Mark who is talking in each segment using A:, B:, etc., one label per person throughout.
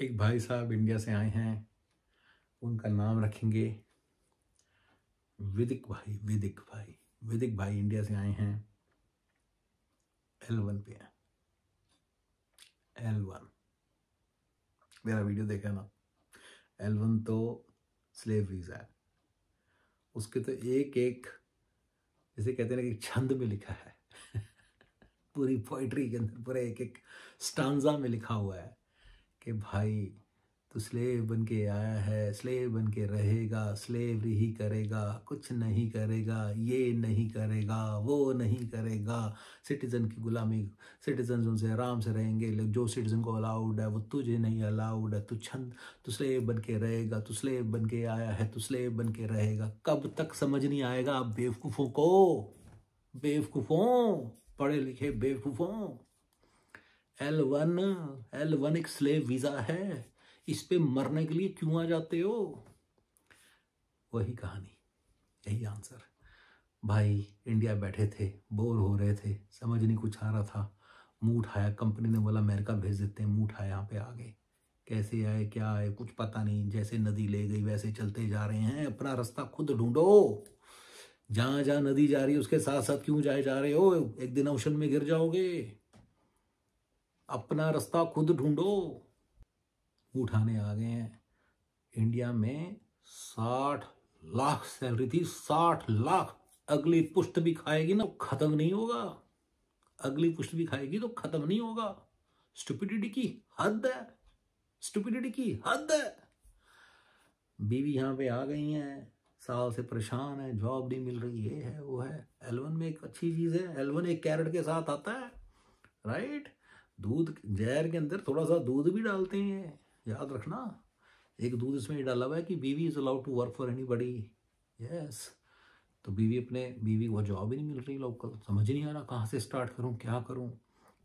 A: एक भाई साहब इंडिया से आए हैं उनका नाम रखेंगे विदिक भाई विदिक भाई विदिक भाई इंडिया से आए हैं एल वन पे हैं एल वन मेरा वीडियो देखा ना एल वन तो स्लेव वीज़ा है उसके तो एक एक जैसे कहते हैं ना कि छंद में लिखा है पूरी पोइट्री के अंदर पूरे एक एक स्टांजा में लिखा हुआ है कि भाई तो स्लेव बन के आया है स्लेव बन के रहेगा स्लेव ही करेगा कुछ नहीं करेगा ये नहीं करेगा वो नहीं करेगा सिटीज़न की गुलामी सिटीजन उनसे आराम से रहेंगे लेकिन जो सिटीज़न को अलाउड है वो तुझे नहीं अलाउड है तू छंद तू स्लेव बन के रहेगा तू स्लेव बन के आया है तू स्लेव बन के रहेगा कब तक समझ नहीं आएगा आप बेवकूफ़ों को बेवकूफ़ों पढ़े लिखे बेवकूफ़ों एल वन एल वन एक स्लेव वीजा है इस पे मरने के लिए क्यों आ जाते हो वही कहानी यही आंसर भाई इंडिया बैठे थे बोर हो रहे थे समझ नहीं कुछ आ रहा था मुंह उठाया कंपनी ने बोला अमेरिका भेज देते हैं मुंह उठाया यहाँ पे आ गए कैसे आए क्या आए कुछ पता नहीं जैसे नदी ले गई वैसे चलते जा रहे हैं अपना रास्ता खुद ढूंढो जहाँ जहाँ नदी जा रही है उसके साथ साथ क्यों जाए जा रहे हो एक दिन ओशन में गिर जाओगे अपना रास्ता खुद ढूंढो उठाने आ गए हैं इंडिया में साठ लाख सैलरी थी साठ लाख अगली पुष्ट भी खाएगी ना तो खत्म नहीं होगा अगली पुष्ट भी खाएगी तो खत्म नहीं होगा स्टुपिडिटी की हद है स्टुपिडिटी की हद है बीवी यहां पे आ गई है साल से परेशान है जॉब नहीं मिल रही ये है वो है एलवन में एक अच्छी चीज़ है एलवन एक कैरेट के साथ आता है राइट दूध जहर के अंदर थोड़ा सा दूध भी डालते हैं याद रखना एक दूध इसमें ही डाला हुआ है कि बीवी is allowed to work for anybody yes तो बीवी अपने बीवी को जॉब ही नहीं मिल रही लोकल समझ नहीं आ रहा कहाँ से स्टार्ट करूँ क्या करूँ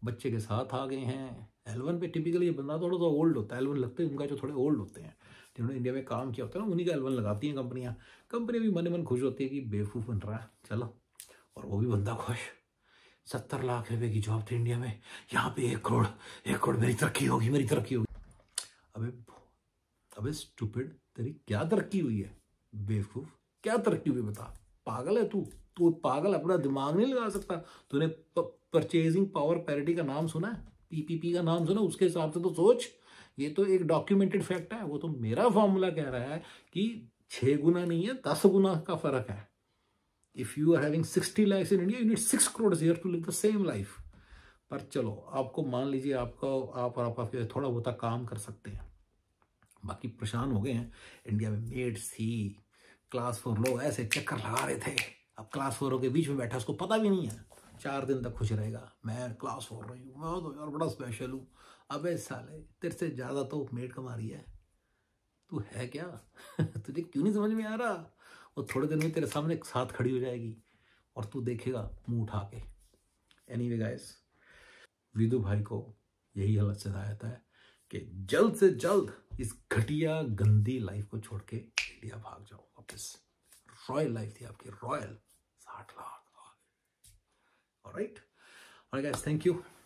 A: बच्चे के साथ आ गए हैं एलवन पे टिपिकली ये बंदा थोड़ा सा ओल्ड होता है एलवन लगते हैं उनका जो थोड़े ओल्ड होते हैं जिन्होंने इंडिया में काम किया होता है ना उन्हीं का एलवन लगाती हैं कंपनियाँ कंपनियाँ भी मन मन खुश होती है कि बेवकूफ़ बन रहा है चलो और वो भी बंदा खुश सत्तर लाख रुपए की जॉब थी इंडिया में यहाँ पे एक करोड़ एक करोड़ मेरी तरक्की होगी मेरी तरक्की होगी अबे अबे स्टूपिड तेरी क्या तरक्की हुई है बेवकूफ क्या तरक्की हुई बता पागल है तू तू पागल अपना दिमाग नहीं लगा सकता तूने परचेजिंग पावर पैरिटी का नाम सुना है पीपीपी का नाम सुना उसके हिसाब से तो सोच ये तो एक डॉक्यूमेंटेड फैक्ट है वो तो मेरा फॉर्मूला कह रहा है कि छः गुना नहीं है दस गुना का फर्क है if you are having 60 life in India you need crore year to live the same life पर चलो आपको मान लीजिए आपका आप और आप, आपके थोड़ा बहुत काम कर सकते हैं बाकी परेशान हो गए हैं इंडिया में मेड सी क्लास फोर लोग ऐसे चक्कर लगा रहे थे अब क्लास फोर के बीच में बैठा उसको पता भी नहीं है चार दिन तक खुश रहेगा मैं क्लास फोर रही हूँ मैं तो यार बड़ा स्पेशल हूँ अब साले तेरे से ज़्यादा तो मेड कमा रही है तू है क्या तुझे क्यों नहीं समझ में आ रहा और थोड़े दिन में तेरे सामने साथ खड़ी हो जाएगी और तू देखेगा मुंह उठा के एनी वे गाइस विदु भाई को यही हालत से आता है कि जल्द से जल्द इस घटिया गंदी लाइफ को छोड़ के इंडिया भाग जाओ वापस रॉयल लाइफ थी आपकी रॉयल साठ लाख राइट और गाइस थैंक यू